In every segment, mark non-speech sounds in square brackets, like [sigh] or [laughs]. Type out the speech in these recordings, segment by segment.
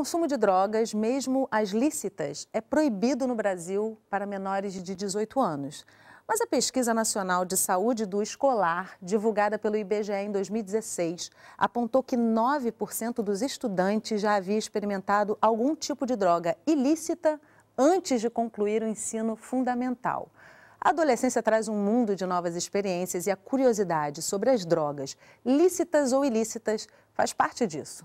consumo de drogas, mesmo as lícitas, é proibido no Brasil para menores de 18 anos. Mas a Pesquisa Nacional de Saúde do Escolar, divulgada pelo IBGE em 2016, apontou que 9% dos estudantes já havia experimentado algum tipo de droga ilícita antes de concluir o ensino fundamental. A adolescência traz um mundo de novas experiências e a curiosidade sobre as drogas, lícitas ou ilícitas, faz parte disso.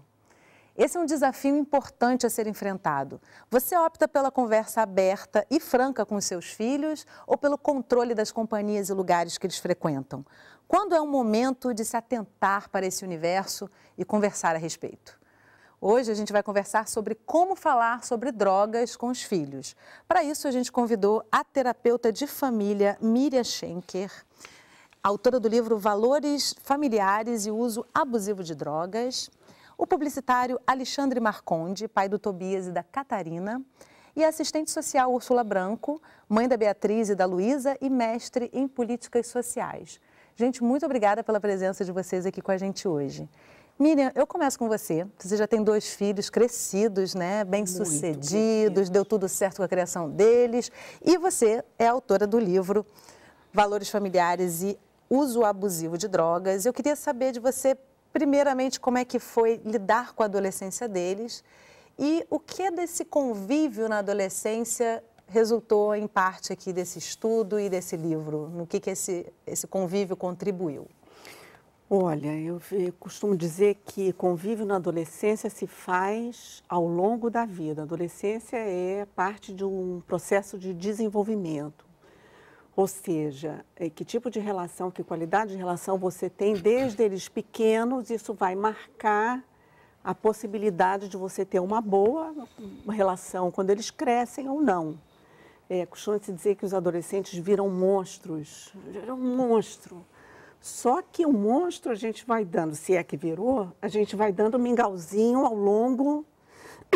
Esse é um desafio importante a ser enfrentado. Você opta pela conversa aberta e franca com os seus filhos ou pelo controle das companhias e lugares que eles frequentam? Quando é o momento de se atentar para esse universo e conversar a respeito? Hoje a gente vai conversar sobre como falar sobre drogas com os filhos. Para isso, a gente convidou a terapeuta de família Miriam Schenker, autora do livro Valores Familiares e Uso Abusivo de Drogas, o publicitário Alexandre Marconde, pai do Tobias e da Catarina, e a assistente social Úrsula Branco, mãe da Beatriz e da Luísa e mestre em políticas sociais. Gente, muito obrigada pela presença de vocês aqui com a gente hoje. Miriam, eu começo com você. Você já tem dois filhos crescidos, né? Bem-sucedidos, deu tudo certo com a criação deles. E você é autora do livro Valores Familiares e Uso Abusivo de Drogas. Eu queria saber de você primeiramente, como é que foi lidar com a adolescência deles e o que desse convívio na adolescência resultou em parte aqui desse estudo e desse livro? No que, que esse, esse convívio contribuiu? Olha, eu, eu costumo dizer que convívio na adolescência se faz ao longo da vida. A adolescência é parte de um processo de desenvolvimento. Ou seja, eh, que tipo de relação, que qualidade de relação você tem desde eles pequenos, isso vai marcar a possibilidade de você ter uma boa relação quando eles crescem ou não. É, Costuma-se dizer que os adolescentes viram monstros, viram um monstro. Só que o monstro a gente vai dando, se é que virou, a gente vai dando mingauzinho ao longo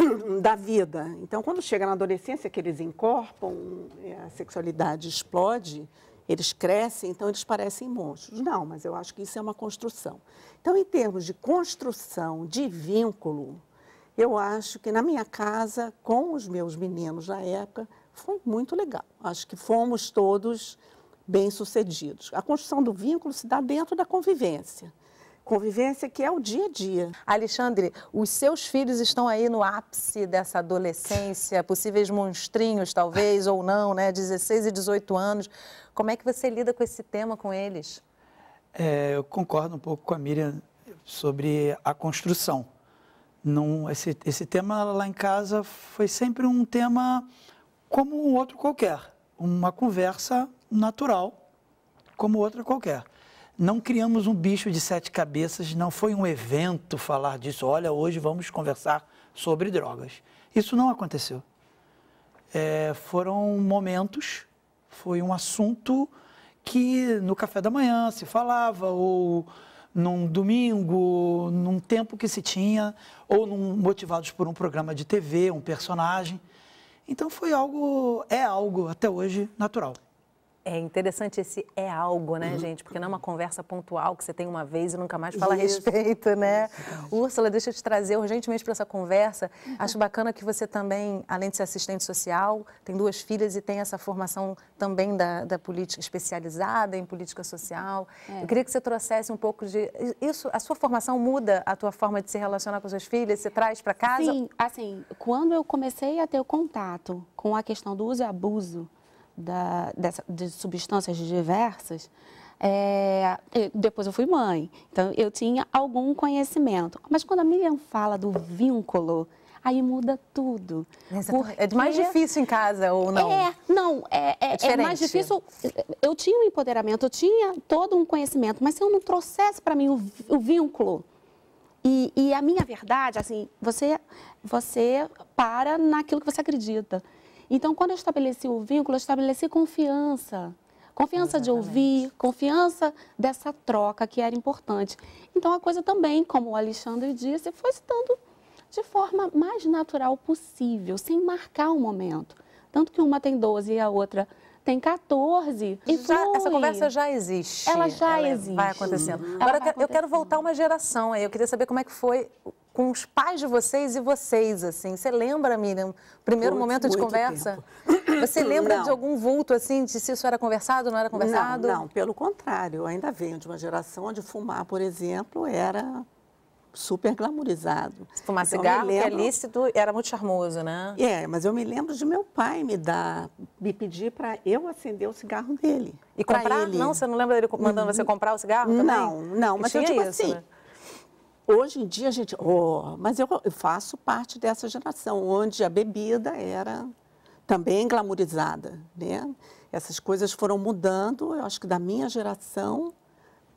[coughs] da vida. Então, quando chega na adolescência, que eles encorpam, é, a sexualidade explode, eles crescem, então eles parecem monstros. Não, mas eu acho que isso é uma construção. Então, em termos de construção, de vínculo, eu acho que na minha casa, com os meus meninos na época, foi muito legal. Acho que fomos todos bem-sucedidos. A construção do vínculo se dá dentro da convivência convivência que é o dia a dia. Alexandre, os seus filhos estão aí no ápice dessa adolescência, possíveis monstrinhos talvez ou não, né? 16 e 18 anos. Como é que você lida com esse tema com eles? É, eu concordo um pouco com a Miriam sobre a construção. Não, esse, esse tema lá em casa foi sempre um tema como um outro qualquer, uma conversa natural como outra qualquer não criamos um bicho de sete cabeças, não foi um evento falar disso. Olha, hoje vamos conversar sobre drogas. Isso não aconteceu. É, foram momentos, foi um assunto que no café da manhã se falava, ou num domingo, num tempo que se tinha, ou num, motivados por um programa de TV, um personagem. Então foi algo, é algo até hoje natural. É interessante esse é algo, né, uhum. gente? Porque não é uma conversa pontual que você tem uma vez e nunca mais fala Isso. a respeito, né? Isso. Úrsula, deixa eu te trazer urgentemente para essa conversa. Acho bacana que você também, além de ser assistente social, tem duas filhas e tem essa formação também da, da política especializada em política social. É. Eu queria que você trouxesse um pouco de. Isso, a sua formação muda a tua forma de se relacionar com as suas filhas? Você traz para casa? Sim, assim, quando eu comecei a ter o contato com a questão do uso e abuso, da, dessa, de substâncias diversas, é, depois eu fui mãe, então eu tinha algum conhecimento. Mas quando a Miriam fala do vínculo, aí muda tudo. Porque... É, é mais difícil em casa ou não? É, não, é, é, é, é, mais difícil. Eu tinha um empoderamento, eu tinha todo um conhecimento, mas se eu não trouxesse para mim o, o vínculo e, e a minha verdade, assim, você, você para naquilo que você acredita. Então, quando eu estabeleci o vínculo, eu estabeleci confiança. Confiança Exatamente. de ouvir, confiança dessa troca que era importante. Então, a coisa também, como o Alexandre disse, foi se dando de forma mais natural possível, sem marcar o um momento. Tanto que uma tem 12 e a outra tem 14. E já, essa conversa já existe. Ela já ela existe. Vai acontecendo. Agora, vai eu quero voltar uma geração aí. Eu queria saber como é que foi com os pais de vocês e vocês, assim? Você lembra, Miriam, primeiro momento de conversa? Tempo. [clears throat] Você lembra não. de algum vulto, assim, de se isso era conversado, não era conversado? Não, não, pelo contrário. Ainda venho de uma geração onde fumar, por exemplo, era super glamourizado. Fumar então, cigarro, lembro... que é lícito, era muito charmoso, né? É, mas eu me lembro de meu pai me dar, me pedir para eu acender o cigarro dele. E comprar? Ele. Não, você não lembra dele mandando uhum. você comprar o cigarro também? Não, não, mas eu digo isso, assim... Né? Hoje em dia a gente, oh, mas eu, eu faço parte dessa geração onde a bebida era também glamourizada, né? Essas coisas foram mudando, eu acho que da minha geração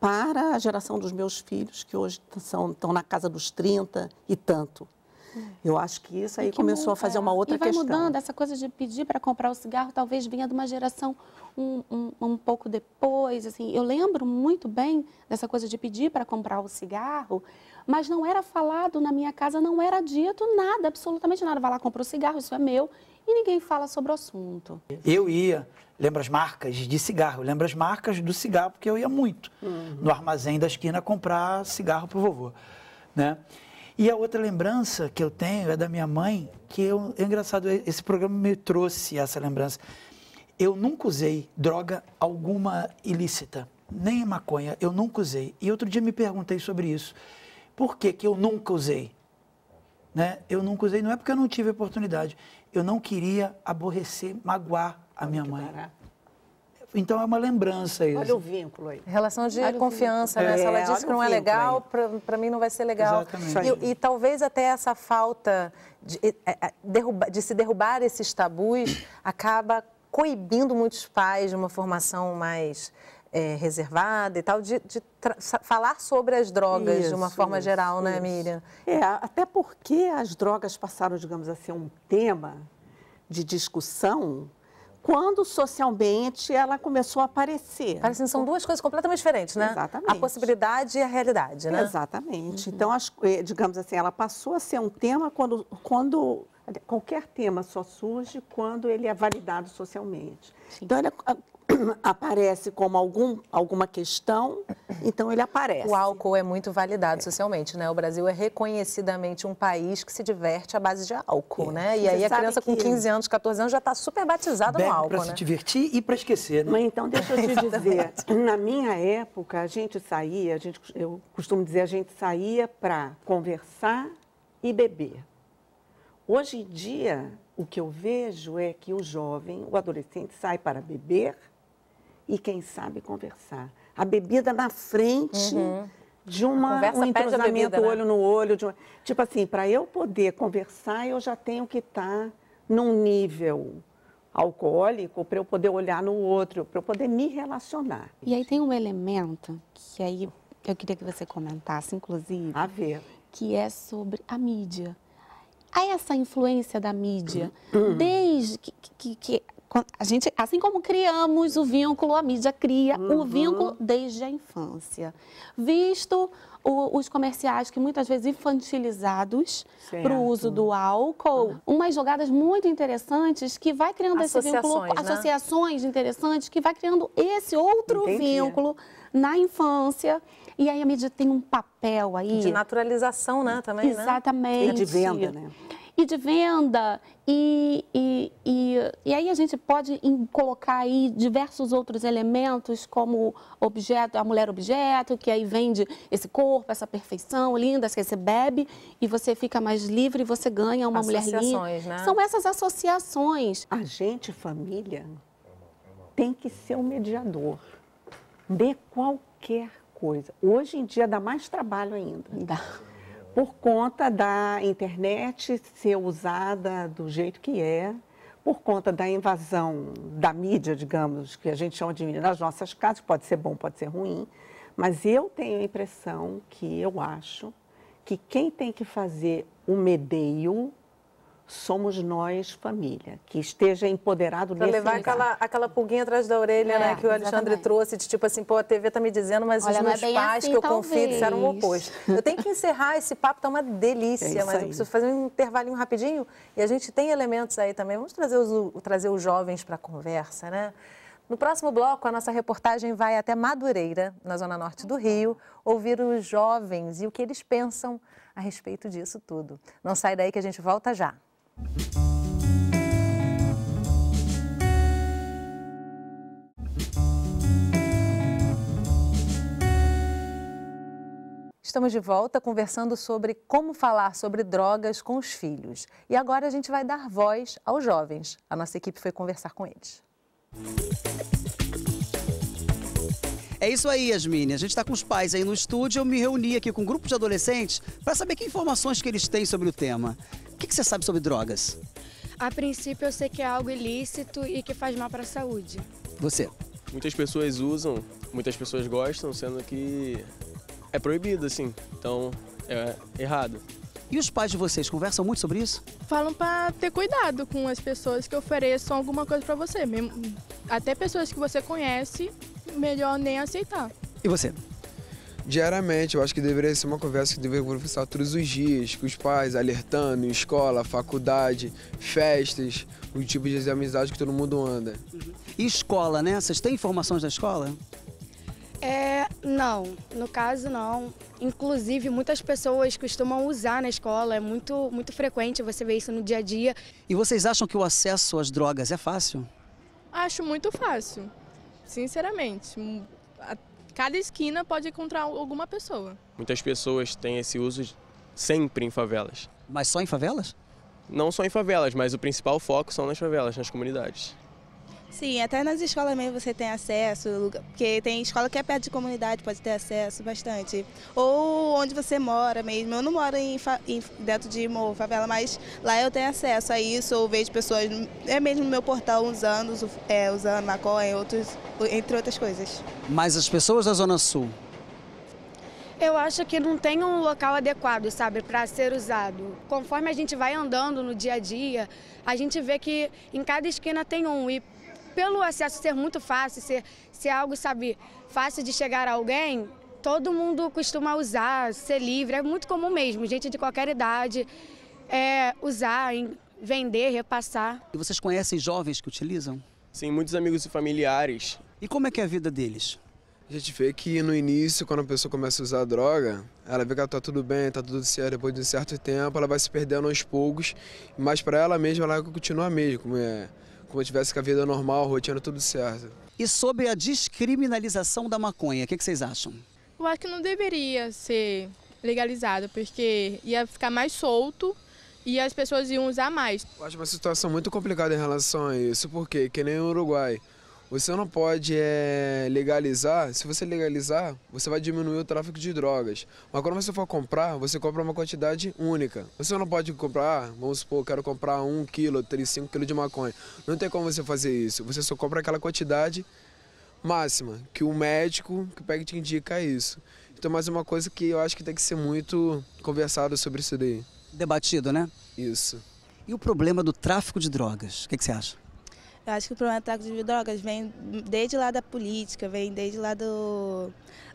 para a geração dos meus filhos, que hoje são, estão na casa dos 30 e tanto. Hum. Eu acho que isso aí que começou muda. a fazer uma é, outra e vai questão. mudando, essa coisa de pedir para comprar o cigarro talvez vinha de uma geração um, um, um, pouco depois, assim, eu lembro muito bem dessa coisa de pedir para comprar o cigarro, mas não era falado na minha casa, não era dito nada, absolutamente nada. Vai lá, comprou cigarro, isso é meu, e ninguém fala sobre o assunto. Eu ia, lembra as marcas de cigarro, lembra as marcas do cigarro, porque eu ia muito uhum. no armazém da esquina comprar cigarro pro vovô, né? E a outra lembrança que eu tenho é da minha mãe, que eu, é engraçado, esse programa me trouxe essa lembrança. Eu nunca usei droga alguma ilícita, nem maconha, eu nunca usei. E outro dia me perguntei sobre isso. Por que, que eu nunca usei? Né? Eu nunca usei, não é porque eu não tive oportunidade. Eu não queria aborrecer, magoar a minha mãe. Então é uma lembrança isso. Olha o vínculo aí. Relação de Olha confiança, né? É, Se ela é, disse que não é legal, para mim não vai ser legal. Exatamente. E, e talvez até essa falta de, é, é, de, de se derrubar esses tabus acaba coibindo muitos pais de uma formação mais é, reservada e tal, de, de falar sobre as drogas isso, de uma forma né, isso, geral, isso. né, Miriam? É, até porque as drogas passaram, digamos assim, um tema de discussão quando socialmente ela começou a aparecer. Parecem são duas coisas completamente diferentes, né? Exatamente. A possibilidade e a realidade, né? Exatamente. Uhum. Então, as, eh, digamos assim, ela passou a ser um tema quando, quando qualquer tema só surge quando ele é validado socialmente. Sim. Então, é, [clears throat] aparece como algum, alguma questão, então ele aparece. O álcool é muito validado é. socialmente, né? O Brasil é reconhecidamente um país que se diverte à base de álcool, é. né? E Você aí a criança com 15 anos, 14 anos já está super batizada no álcool, para né? se divertir e para esquecer, né? Mas então deixa eu te [laughs] dizer, na minha época a gente saía, a gente, eu costumo dizer, a gente saía para conversar e beber. Hoje em dia, o que eu vejo é que o jovem, o adolescente sai para beber e quem sabe conversar. A bebida na frente uhum. de uma, um entrosamento bebida, né? olho no olho. Uma... Tipo assim, para eu poder conversar, eu já tenho que estar tá num nível alcoólico para eu poder olhar no outro, para eu poder me relacionar. E aí tem um elemento que aí eu queria que você comentasse, inclusive. A ver. Que é sobre a mídia. Há essa influência da mídia, uhum. desde que, que, que a gente, assim como criamos o vínculo, a mídia cria uhum. o vínculo desde a infância. Visto o, os comerciais que muitas vezes infantilizados para o uso do álcool, uhum. umas jogadas muito interessantes que vai criando esse vínculo, né? associações interessantes que vai criando esse outro Entendi. vínculo na infância. E aí a mídia tem um papel aí. De naturalização, né? Também, né? Exatamente. Né? E de venda, né? e de venda. E, e, e, e aí a gente pode colocar aí diversos outros elementos, como objeto, a mulher objeto, que aí vende esse corpo, essa perfeição linda, que você bebe e você fica mais livre, você ganha uma mulher linda. Né? São essas associações. A gente, família, tem que ser um mediador de qualquer coisa. Hoje em dia dá mais trabalho ainda. Dá por conta da internet ser usada do jeito que é, por conta da invasão da mídia, digamos, que a gente chama de mídia nas nossas casas, pode ser bom, pode ser ruim, mas eu tenho a impressão que eu acho que quem tem que fazer o medeio Somos Nós Família, que esteja empoderado nesse levar lugar. aquela, aquela pulguinha atrás da orelha, é, né, que o Alexandre exatamente. trouxe, de tipo assim, pô, a TV tá me dizendo, mas Olha, os é meus mas pais assim, que eu confio disseram o oposto. Eu tenho que encerrar esse papo, tá uma delícia, é mas aí. eu preciso fazer um intervalinho rapidinho e a gente tem elementos aí também. Vamos trazer os, trazer os jovens para conversa, né? No próximo bloco, a nossa reportagem vai até Madureira, na zona norte do Rio, ouvir os jovens e o que eles pensam a respeito disso tudo. Não sai daí que a gente volta já. Estamos de volta conversando sobre como falar sobre drogas com os filhos. E agora a gente vai dar voz aos jovens. A nossa equipe foi conversar com eles. É isso aí, Yasmine. A gente está com os pais aí no estúdio. Eu me reuni aqui com grupos de adolescentes para saber que informações que eles têm sobre o tema que, que você sabe sobre drogas? A princípio eu sei que é algo ilícito e que faz mal para a saúde. Você? Muitas pessoas usam, muitas pessoas gostam, sendo que é proibido, assim. Então é errado. E os pais de vocês conversam muito sobre isso? Falam para ter cuidado com as pessoas que ofereçam alguma coisa para você, até pessoas que você conhece, melhor nem aceitar. E você? diariamente. Eu acho que deveria ser uma conversa que deveria conversar todos os dias, com os pais, alertando, escola, faculdade, festas, o tipo de amizade que todo mundo anda. E escola, né? Vocês têm informações da escola? É, não, no caso não. Inclusive, muitas pessoas costumam usar na escola, é muito, muito frequente você ver isso no dia a dia. E vocês acham que o acesso às drogas é fácil? Acho muito fácil, sinceramente cada esquina pode encontrar alguma pessoa. Muitas pessoas têm esse uso sempre em favelas. Mas só em favelas? Não só em favelas, mas o principal foco são nas favelas, nas comunidades. Sim, até nas escolas mesmo você tem acesso, porque tem escola que é perto de comunidade, pode ter acesso bastante. Ou onde você mora mesmo. Eu não moro em, em dentro de morro, favela, mas lá eu tenho acesso a isso, ou vejo pessoas, é mesmo no meu portal usando, é, usando maconha, outros, entre outras coisas. Mas as pessoas da Zona Sul? Eu acho que não tem um local adequado, sabe, para ser usado. Conforme a gente vai andando no dia a dia, a gente vê que em cada esquina tem um e pelo acesso ser muito fácil, ser, ser algo, sabe, fácil de chegar a alguém, todo mundo costuma usar, ser livre, é muito comum mesmo, gente de qualquer idade é, usar, vender, repassar. E vocês conhecem jovens que utilizam? Sim, muitos amigos e familiares. E como é que é a vida deles? A gente vê que no início, quando a pessoa começa a usar a droga, ela vê que tá tudo bem, tá tudo certo, depois de um certo tempo ela vai se perdendo aos poucos, mas para ela mesma ela continua mesmo, é como tivesse com a vida normal, rotina, tudo certo. E sobre a descriminalização da maconha, o que, que vocês acham? Eu acho que não deveria ser legalizado, porque ia ficar mais solto e as pessoas iam usar mais. Eu acho uma situação muito complicada em relação a isso, porque que nem o Uruguai. Você não pode é, legalizar, se você legalizar, você vai diminuir o tráfico de drogas. Mas quando você for comprar, você compra uma quantidade única. Você não pode comprar, ah, vamos supor, quero comprar 1 quilo, 3, 5 quilos de maconha. Não tem como você fazer isso. Você só compra aquela quantidade máxima, que o médico que pega te indica isso. Então, mais uma coisa que eu acho que tem que ser muito conversado sobre isso daí. Debatido, né? Isso. E o problema do tráfico de drogas? O que, que você acha? Eu acho que o problema do tráfico de drogas vem desde lá da política, vem desde lá do.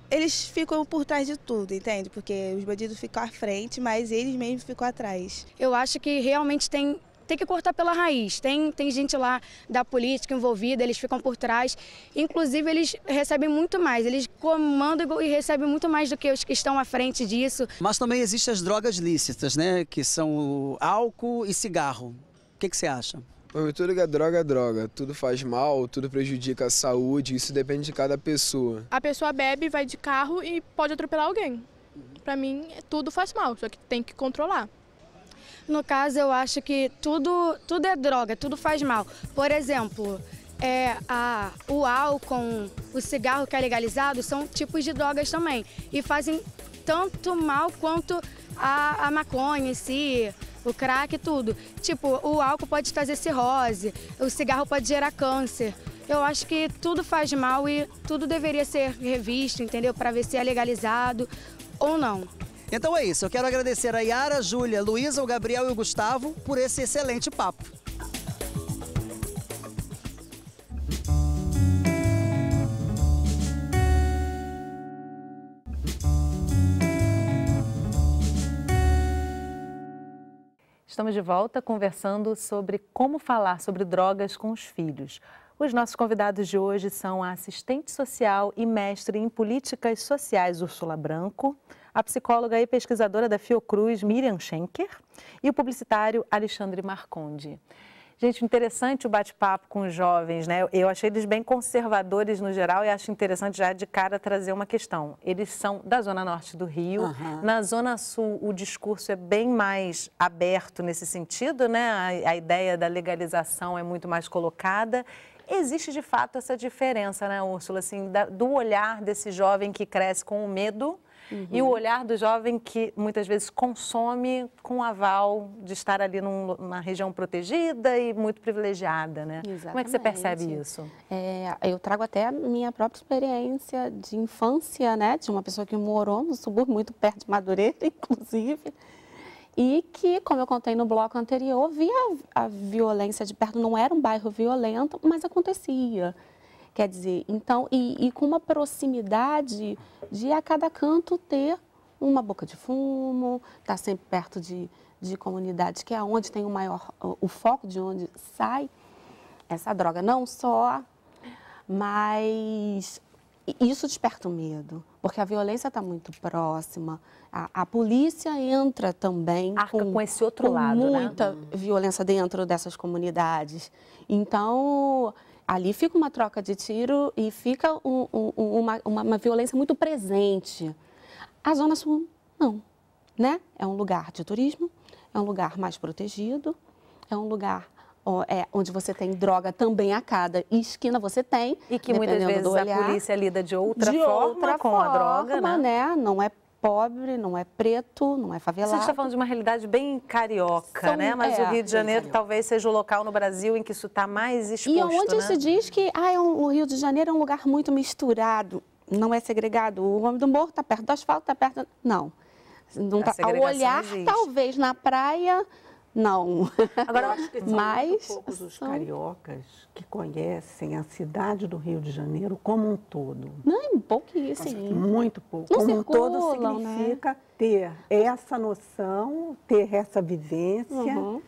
Eles ficam por trás de tudo, entende? Porque os bandidos ficam à frente, mas eles mesmos ficam atrás. Eu acho que realmente tem tem que cortar pela raiz. Tem, tem gente lá da política envolvida, eles ficam por trás. Inclusive, eles recebem muito mais, eles comandam e recebem muito mais do que os que estão à frente disso. Mas também existem as drogas lícitas, né? Que são álcool e cigarro. O que, que você acha? o tudo que é droga é droga. Tudo faz mal, tudo prejudica a saúde, isso depende de cada pessoa. A pessoa bebe, vai de carro e pode atropelar alguém. Para mim, tudo faz mal, só que tem que controlar. No caso, eu acho que tudo, tudo é droga, tudo faz mal. Por exemplo, é, a, o álcool, o cigarro que é legalizado, são tipos de drogas também. E fazem tanto mal quanto a, a maconha em si, o crack, tudo. Tipo, o álcool pode trazer cirrose, o cigarro pode gerar câncer. Eu acho que tudo faz mal e tudo deveria ser revisto, entendeu? Para ver se é legalizado ou não. Então é isso. Eu quero agradecer a Yara, a Júlia, Luísa, o Gabriel e o Gustavo por esse excelente papo. Estamos de volta conversando sobre como falar sobre drogas com os filhos. Os nossos convidados de hoje são a assistente social e mestre em políticas sociais Ursula Branco, a psicóloga e pesquisadora da Fiocruz Miriam Schenker e o publicitário Alexandre Marconde. Gente, interessante o bate-papo com os jovens, né? Eu achei eles bem conservadores no geral e acho interessante já de cara trazer uma questão. Eles são da zona norte do Rio. Uhum. Na zona sul, o discurso é bem mais aberto nesse sentido, né? A, a ideia da legalização é muito mais colocada existe de fato essa diferença, né, Úrsula, assim, da, do olhar desse jovem que cresce com o medo Uhum. E o uhum. olhar do jovem que muitas vezes consome com aval de estar ali num, numa região protegida e muito privilegiada, né? Exatamente. Como é que você percebe isso? É, eu trago até a minha própria experiência de infância, né? De uma pessoa que morou no subúrbio muito perto de Madureira, [laughs] inclusive e que, como eu contei no bloco anterior, via a violência de perto. Não era um bairro violento, mas acontecia. Quer dizer, então, e, e com uma proximidade de a cada canto ter uma boca de fumo, estar tá sempre perto de, de comunidades, que é onde tem o maior, o foco de onde sai essa droga. Não só, mas isso desperta o medo, porque a violência está muito próxima, a, a, polícia entra também Arca com, com esse outro com lado, né? muita né? violência dentro dessas comunidades. Então, ali fica uma troca de tiro e fica um, um, uma, uma, violência muito presente. A Zona Sul, não. Né? É um lugar de turismo, é um lugar mais protegido, é um lugar é, onde você tem droga também a cada esquina você tem. E que muitas vezes a polícia lida de outra de forma outra com forma, a droga, né? né? Não é pobre, não é preto, não é favelado. Você está falando de uma realidade bem carioca, São, né? Mas é, o Rio de Janeiro talvez seja o local no Brasil em que isso está mais exposto, E onde né? se diz que ah, é um, o Rio de Janeiro é um lugar muito misturado, não é segregado, o homem do morro está perto do asfalto, está perto... Não. não tá, ao olhar, existe. talvez na praia não. Agora, eu acho que são Mas, poucos os são... cariocas que conhecem a cidade do Rio de Janeiro como um todo. Não, é pouquíssimo. Muito pouco. Não como circulam, um todo né? significa né? ter essa noção, ter essa vivência uhum.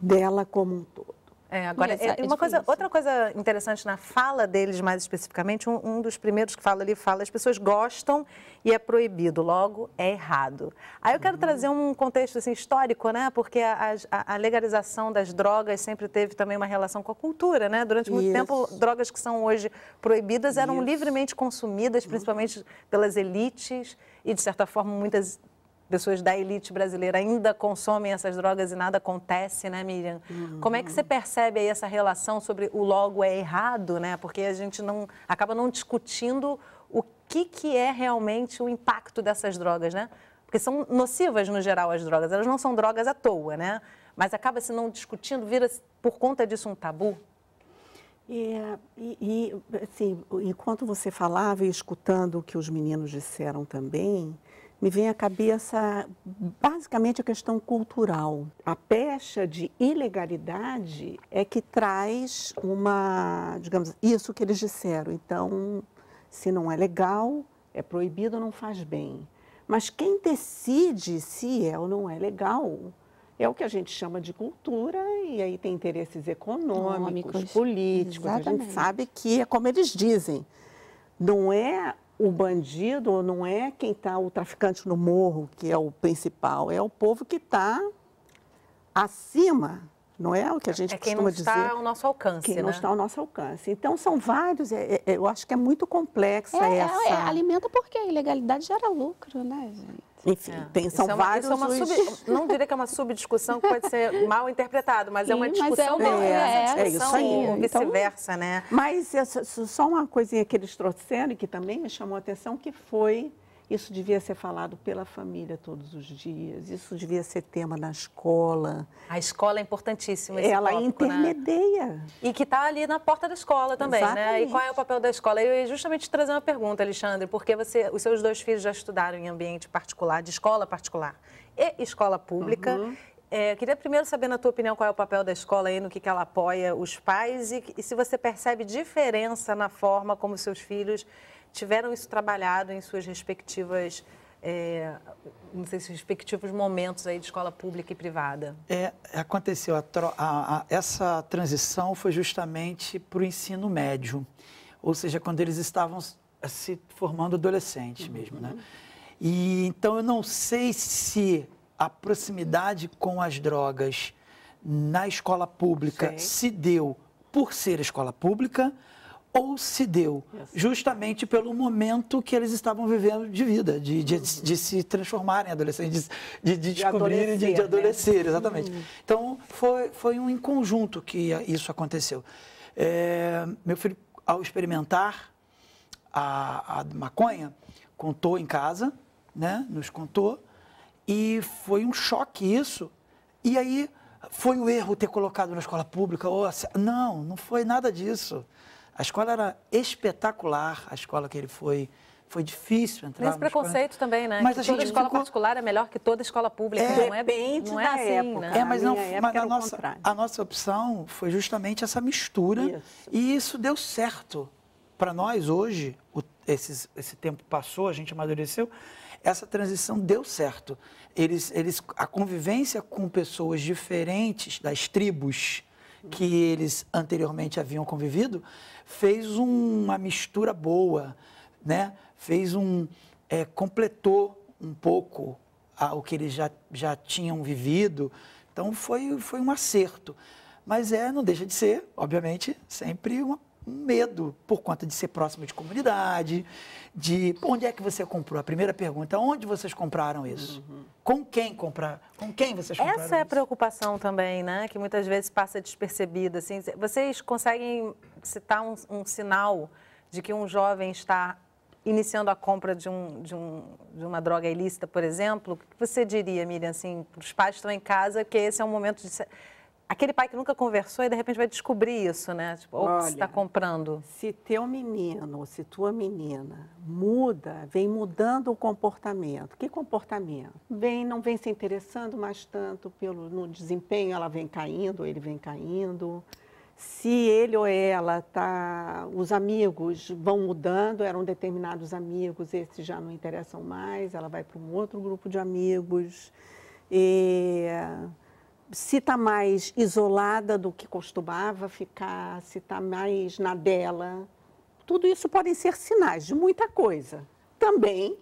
dela como um todo. É, agora, é, é, é uma coisa, outra coisa interessante na fala deles, mais especificamente, um, um, dos primeiros que fala ali fala: as pessoas gostam e é proibido, logo é errado. Aí eu quero uhum. trazer um contexto assim, histórico, né? Porque a, a, a, legalização das drogas sempre teve também uma relação com a cultura, né? Durante muito Isso. tempo, drogas que são hoje proibidas eram Isso. livremente consumidas, principalmente uhum. pelas elites e, de certa forma, muitas pessoas da elite brasileira ainda consomem essas drogas e nada acontece, né, Miriam? Uhum. Como é que uhum. você percebe aí essa relação sobre o logo é errado, né? Porque a gente não acaba não discutindo o que, que é realmente o impacto dessas drogas, né? Porque são nocivas no geral as drogas, elas não são drogas à toa, né? Mas acaba se não discutindo, vira por conta disso um tabu. É, e, e assim, enquanto você falava e escutando o que os meninos disseram também, me vem à cabeça basicamente a questão cultural. A pecha de ilegalidade é que traz uma, digamos, isso que eles disseram. Então, se não é legal, é proibido, não faz bem. Mas quem decide se é ou não é legal é o que a gente chama de cultura, e aí tem interesses econômicos, políticos. Exatamente. A gente sabe que é como eles dizem. Não é o bandido não é quem está, o traficante no morro, que é o principal, é o povo que está acima, não é o que a é gente é costuma dizer. Quem não está ao nosso alcance. Quem né? não está ao nosso alcance. Então, são vários, é, é, eu acho que é muito complexa é, é, essa. É, alimenta porque a ilegalidade gera lucro, né, gente? Enfim, é. tem, são é uma, vários. É sub, não diria que é uma subdiscussão que pode ser [laughs] mal interpretado, mas é uma discussão. Mas é, uma, é, é, isso aí. Então vice-versa, então, né? Mas essa, só uma coisinha que eles trouxeram e que também me chamou a atenção, que foi isso devia ser falado pela família todos os dias, isso devia ser tema na escola. A escola é importantíssima. Esse Ela tópico, né? intermedia. Né? E que está ali na porta da escola também, Exatamente. né? E qual é o papel da escola? Eu ia justamente te trazer uma pergunta, Alexandre, porque você, os seus dois filhos já estudaram em ambiente particular, de escola particular e escola pública. Uhum. É, queria primeiro saber, na tua opinião, qual é o papel da escola aí, no que, que ela apoia os pais e, e se você percebe diferença na forma como seus filhos tiveram isso trabalhado em suas respectivas é, não sei respectivos momentos aí de escola pública e privada. É, aconteceu a, a, a, essa transição foi justamente para o ensino médio, ou seja, quando eles estavam se formando adolescente uhum. mesmo, né? E então eu não sei se a proximidade com as drogas na escola pública sei. se deu por ser escola pública ou se deu justamente pelo momento que eles estavam vivendo de vida, de, de, de se transformarem em adolescentes, de, de descobrirem, de, de adolescer, né? exatamente. Uhum. Então, foi, foi um em conjunto que isso aconteceu. É, meu filho, ao experimentar a, a maconha, contou em casa, né, nos contou, e foi um choque isso. E aí, foi o erro ter colocado na escola pública? Ou, não, não foi nada disso. A escola era espetacular, a escola que ele foi. Foi difícil entrar Nesse preconceito escola... também, né? Mas que a toda escola ficou... particular é melhor que toda escola pública. É, não é, bem. não é da assim, época. Né? É, mas, não, mas a, nossa, contrário. a nossa opção foi justamente essa mistura. Isso. E isso deu certo. Para nós, hoje, o, esses, esse tempo passou, a gente amadureceu, essa transição deu certo. Eles, eles, a convivência com pessoas diferentes das tribos que eles anteriormente haviam convivido, fez uma mistura boa, né? fez um. É, completou um pouco a, o que eles já, já tinham vivido. Então foi, foi um acerto. Mas é, não deixa de ser, obviamente, sempre uma medo por conta de ser próximo de comunidade, de onde é que você comprou? A primeira pergunta, onde vocês compraram isso? Uhum. Com quem comprar? Com quem vocês compraram? Essa é a preocupação também, né? Que muitas vezes passa despercebida. Assim, vocês conseguem citar um, um sinal de que um jovem está iniciando a compra de, um, de, um, de uma droga ilícita, por exemplo, o que você diria, Miriam, assim, para os pais que estão em casa, que esse é um momento de aquele pai que nunca conversou e de repente vai descobrir isso, né? Tipo, ops, está comprando. Se teu menino ou se tua menina muda, vem mudando o comportamento. Que comportamento? Vem, não vem se interessando mais tanto pelo no desempenho, ela vem caindo, ele vem caindo. Se ele ou ela tá, os amigos vão mudando, eram determinados amigos, esses já não interessam mais, ela vai para um outro grupo de amigos. E se está mais isolada do que costumava ficar, se está mais na dela. Tudo isso podem ser sinais de muita coisa. Também,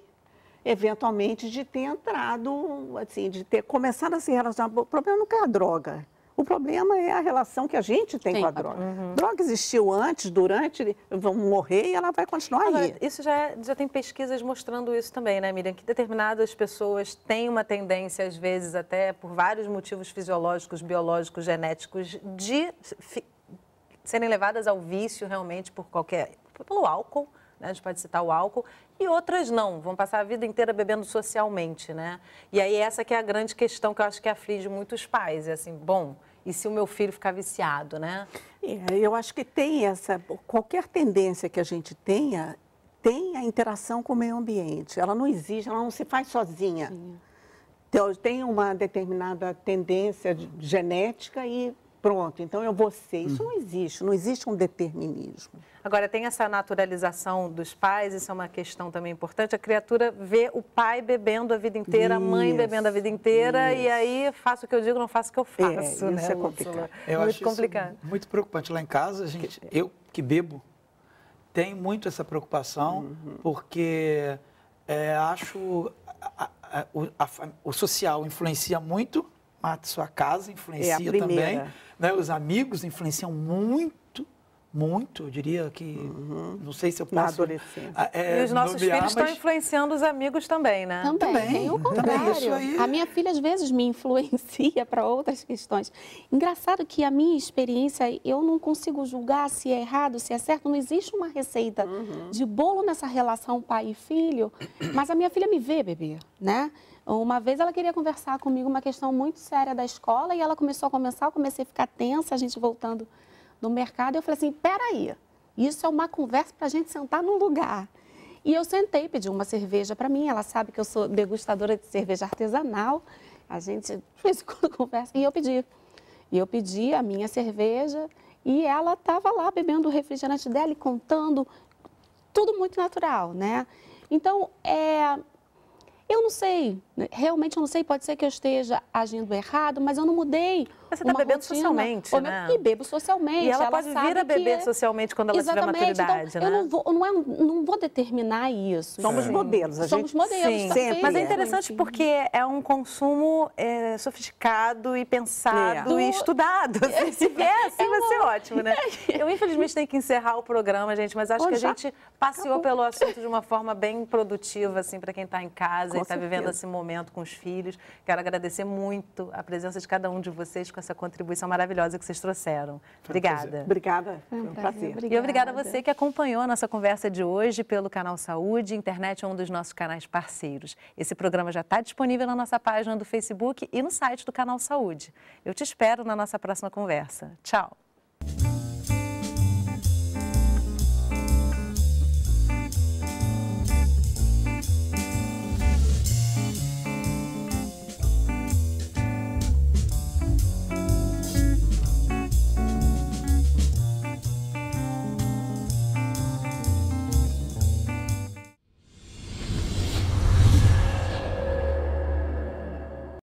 eventualmente, de ter entrado, assim, de ter começado a se relacionar. O problema nunca é a droga, o problema é a relação que a gente tem Sim, com a droga. Uhum. Droga existiu antes, durante, vão morrer e ela vai continuar Agora, aí. Isso já, é, já tem pesquisas mostrando isso também, né, Miriam? Que determinadas pessoas têm uma tendência, às vezes, até por vários motivos fisiológicos, biológicos, genéticos, de serem levadas ao vício realmente por qualquer. pelo álcool. Né? A gente pode citar o álcool, e outras não, vão passar a vida inteira bebendo socialmente, né? E aí essa que é a grande questão que eu acho que aflige muitos pais, é assim, bom, e se o meu filho ficar viciado, né? É, eu acho que tem essa. Qualquer tendência que a gente tenha, tem a interação com o meio ambiente. Ela não exige, ela não se faz sozinha. Sim. Então, tem uma determinada tendência genética e pronto, então eu vou ser. Isso hum. não existe, não existe um determinismo. Agora, tem essa naturalização dos pais, isso é uma questão também importante. A criatura vê o pai bebendo a vida inteira, isso, a mãe bebendo a vida inteira, isso. e aí faço o que eu digo, não faço o que eu é, faço. Né? É, né, isso é complicado. Eu muito acho complicado. muito preocupante. Lá em casa, gente, é. eu que bebo, tenho muito essa preocupação, uhum. porque é, acho a, a, a, o, o social influencia muito, mata sua casa, influencia é também. Né? Os amigos influenciam muito, muito, eu diria que. Uhum. Não sei se eu posso. Na é, e os nossos nomear, filhos mas... estão influenciando os amigos também, né? Também. também o contrário. Aí... É a minha filha, às vezes, me influencia [laughs] para outras questões. Engraçado que a minha experiência, eu não consigo julgar se é errado, se é certo. Não existe uma receita uhum. de bolo nessa relação pai e filho. Mas a minha filha me vê, bebê, né? Uma vez ela queria conversar comigo uma questão muito séria da escola e ela começou a conversar, eu comecei a ficar tensa, a gente voltando do mercado. E eu falei assim: peraí, isso é uma conversa para a gente sentar num lugar. E eu sentei, pedi uma cerveja para mim. Ela sabe que eu sou degustadora de cerveja artesanal. A gente, fez quando, [laughs] conversa. E eu pedi. E eu pedi a minha cerveja e ela estava lá bebendo o refrigerante dela e contando. Tudo muito natural, né? Então, é... eu não sei né? Realmente eu não sei, pode ser que eu esteja agindo errado, mas eu não mudei. Mas você está bebendo rotina, socialmente, né? E bebo socialmente. E ela, ela pode vir a beber é socialmente quando ela Exatamente, tiver então, maturidade, então, né? Eu não vou, não, é, não vou determinar isso. Somos modelos, a gente... Somos modelos, Sim. Sempre. Mas é, é. interessante é. porque é um consumo é, sofisticado e pensado e estudado. [laughs] Assim, se vier assim, vai ser ótimo, né? [laughs] Eu, infelizmente, tenho que encerrar o programa, gente, mas acho que a gente passeou acabou. pelo assunto de uma forma bem produtiva, assim, para quem está em casa Com e está vivendo esse momento momento com os filhos. Quero agradecer muito a presença de cada um de vocês com essa contribuição maravilhosa que vocês trouxeram. Obrigada. Um obrigada. Foi um prazer. prazer. Obrigada. E obrigada a você que acompanhou a nossa conversa de hoje pelo canal Saúde. Internet é um dos nossos canais parceiros. Esse programa já está disponível na nossa página do Facebook e no site do canal Saúde. Eu te espero na nossa próxima conversa. Tchau.